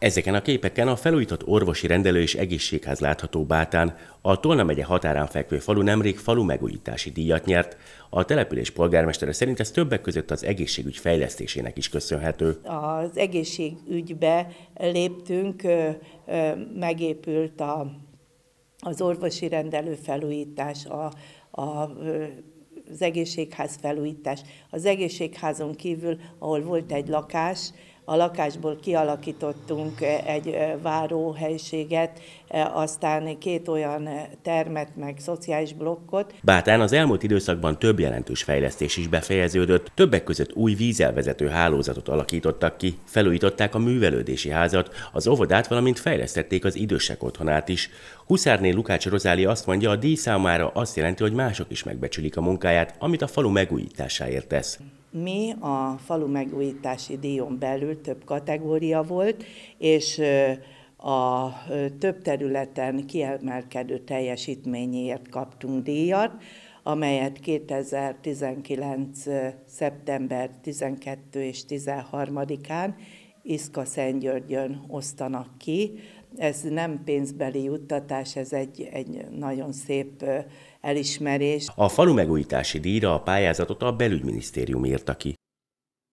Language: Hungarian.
Ezeken a képeken a felújított orvosi rendelő és egészségház látható Bátán, a Tolna megye határán fekvő falu nemrég falu megújítási díjat nyert. A település polgármestere szerint ez többek között az egészségügy fejlesztésének is köszönhető. Az egészségügybe léptünk, megépült a, az orvosi rendelő felújítás, a, a az egészségház felújítás. Az egészségházon kívül, ahol volt egy lakás, a lakásból kialakítottunk eh, egy eh, váróhelységet, eh, aztán két olyan termet, meg szociális blokkot. Bátán az elmúlt időszakban több jelentős fejlesztés is befejeződött, többek között új vízelvezető hálózatot alakítottak ki, felújították a művelődési házat, az óvodát, valamint fejlesztették az idősek otthonát is. Huszárné Lukács Rozáli azt mondja, a díj számára azt jelenti, hogy mások is megbecsülik a munkáját, amit a falu megújításáért tesz. Mi a falu megújítási díjon belül több kategória volt, és a több területen kiemelkedő teljesítményért kaptunk díjat, amelyet 2019. szeptember 12 és 13-án Iszka Györgyön osztanak ki. Ez nem pénzbeli juttatás, ez egy, egy nagyon szép elismerés. A falu megújítási díjra a pályázatot a belügyminisztérium írta ki.